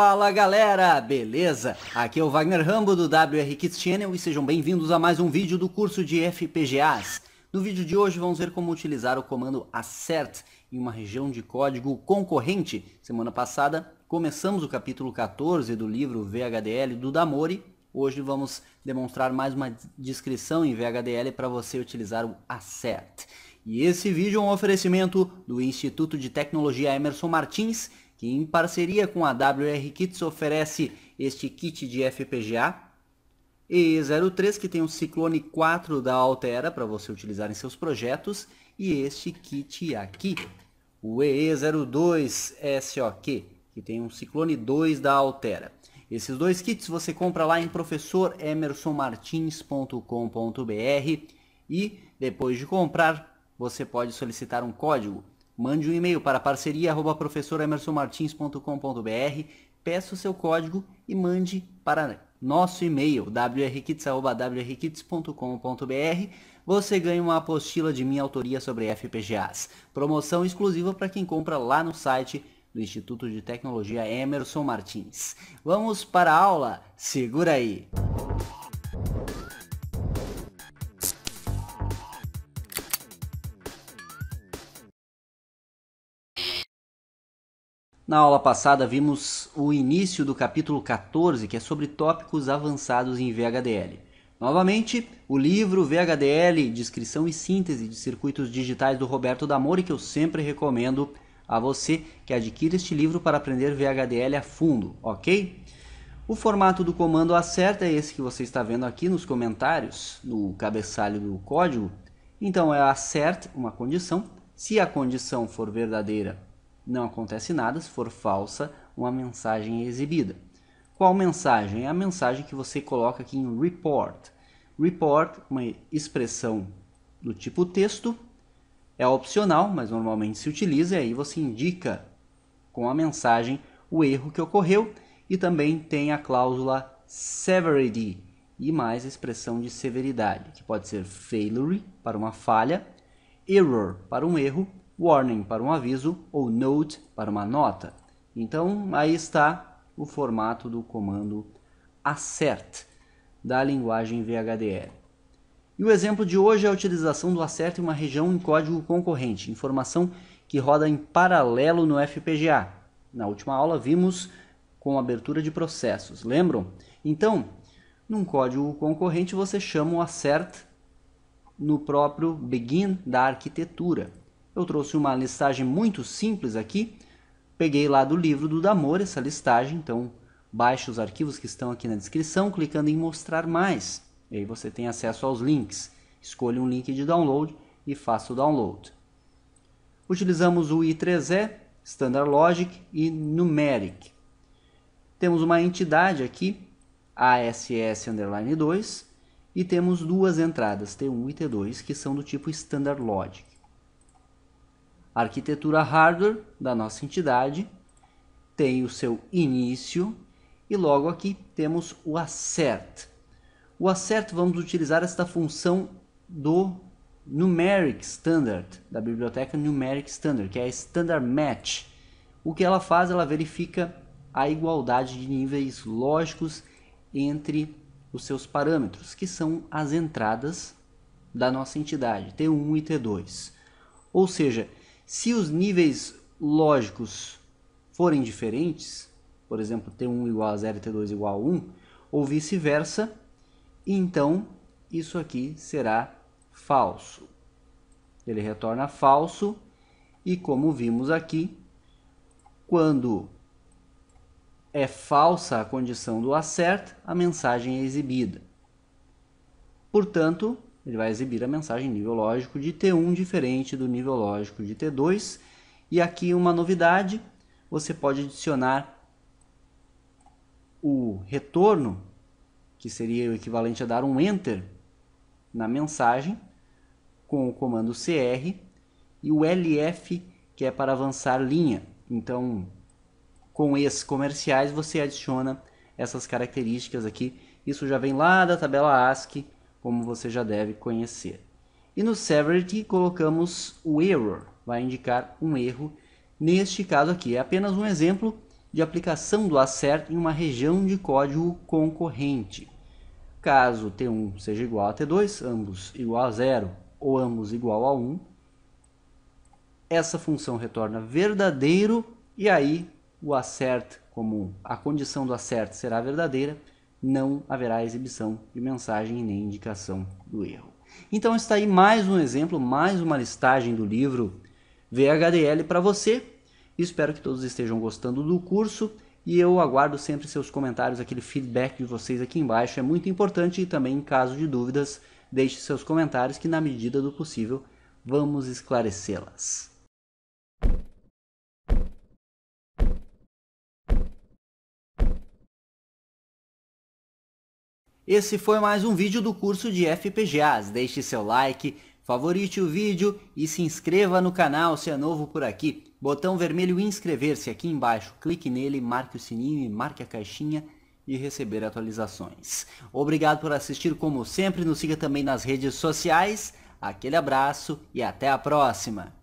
Fala galera, beleza? Aqui é o Wagner Rambo do WR Kids Channel e sejam bem-vindos a mais um vídeo do curso de FPGAs. No vídeo de hoje vamos ver como utilizar o comando assert em uma região de código concorrente. Semana passada começamos o capítulo 14 do livro VHDL do Damori. Hoje vamos demonstrar mais uma descrição em VHDL para você utilizar o assert. E esse vídeo é um oferecimento do Instituto de Tecnologia Emerson Martins que em parceria com a WR Kits oferece este kit de FPGA. E 03 que tem um Ciclone 4 da Altera para você utilizar em seus projetos e este kit aqui, o EE02 SOQ, que tem um Ciclone 2 da Altera. Esses dois kits você compra lá em professoremersonmartins.com.br e depois de comprar, você pode solicitar um código Mande um e-mail para parceria@professoremersonmartins.com.br, peça o seu código e mande para nosso e-mail wrkits@wrkits.com.br. Você ganha uma apostila de minha autoria sobre FPGAs. Promoção exclusiva para quem compra lá no site do Instituto de Tecnologia Emerson Martins. Vamos para a aula. Segura aí. Música Na aula passada vimos o início do capítulo 14, que é sobre tópicos avançados em VHDL. Novamente, o livro VHDL, Descrição e Síntese de Circuitos Digitais do Roberto Damori, que eu sempre recomendo a você que adquira este livro para aprender VHDL a fundo, ok? O formato do comando acerta é esse que você está vendo aqui nos comentários, no cabeçalho do código. Então é acert uma condição. Se a condição for verdadeira, não acontece nada se for falsa uma mensagem exibida. Qual mensagem? É a mensagem que você coloca aqui em report. Report, uma expressão do tipo texto, é opcional, mas normalmente se utiliza e aí você indica com a mensagem o erro que ocorreu e também tem a cláusula severity e mais a expressão de severidade, que pode ser failure para uma falha, error para um erro warning para um aviso ou note para uma nota. Então, aí está o formato do comando assert da linguagem VHDL. E o exemplo de hoje é a utilização do assert em uma região em código concorrente, informação que roda em paralelo no FPGA. Na última aula vimos com abertura de processos, lembram? Então, num código concorrente você chama o assert no próprio begin da arquitetura. Eu trouxe uma listagem muito simples aqui, peguei lá do livro do Damor essa listagem, então baixe os arquivos que estão aqui na descrição clicando em mostrar mais. E aí você tem acesso aos links. Escolha um link de download e faça o download. Utilizamos o i3e, Standard Logic e Numeric. Temos uma entidade aqui, ASS-2, e temos duas entradas, T1 e T2, que são do tipo Standard Logic. A arquitetura hardware da nossa entidade tem o seu início e logo aqui temos o assert. O assert vamos utilizar esta função do numeric standard, da biblioteca numeric standard, que é a standard match. O que ela faz? Ela verifica a igualdade de níveis lógicos entre os seus parâmetros, que são as entradas da nossa entidade, T1 e T2. Ou seja, se os níveis lógicos forem diferentes, por exemplo, T1 igual a 0 e T2 igual a 1, ou vice-versa, então isso aqui será falso. Ele retorna falso e como vimos aqui, quando é falsa a condição do acerto, a mensagem é exibida. Portanto, ele vai exibir a mensagem nível lógico de T1 diferente do nível lógico de T2. E aqui uma novidade, você pode adicionar o retorno, que seria o equivalente a dar um Enter na mensagem, com o comando CR, e o LF, que é para avançar linha. Então, com esses comerciais, você adiciona essas características aqui. Isso já vem lá da tabela ASCII, como você já deve conhecer. E no severity colocamos o error, vai indicar um erro. Neste caso aqui, é apenas um exemplo de aplicação do assert em uma região de código concorrente. Caso T1 seja igual a T2, ambos igual a zero ou ambos igual a 1, essa função retorna verdadeiro e aí o assert, como a condição do assert será verdadeira, não haverá exibição de mensagem nem indicação do erro. Então está aí mais um exemplo, mais uma listagem do livro VHDL para você. Espero que todos estejam gostando do curso e eu aguardo sempre seus comentários, aquele feedback de vocês aqui embaixo é muito importante e também em caso de dúvidas, deixe seus comentários que na medida do possível vamos esclarecê-las. Esse foi mais um vídeo do curso de FPGAs. Deixe seu like, favorite o vídeo e se inscreva no canal se é novo por aqui. Botão vermelho inscrever-se aqui embaixo. Clique nele, marque o sininho e marque a caixinha e receber atualizações. Obrigado por assistir como sempre. Nos siga também nas redes sociais. Aquele abraço e até a próxima!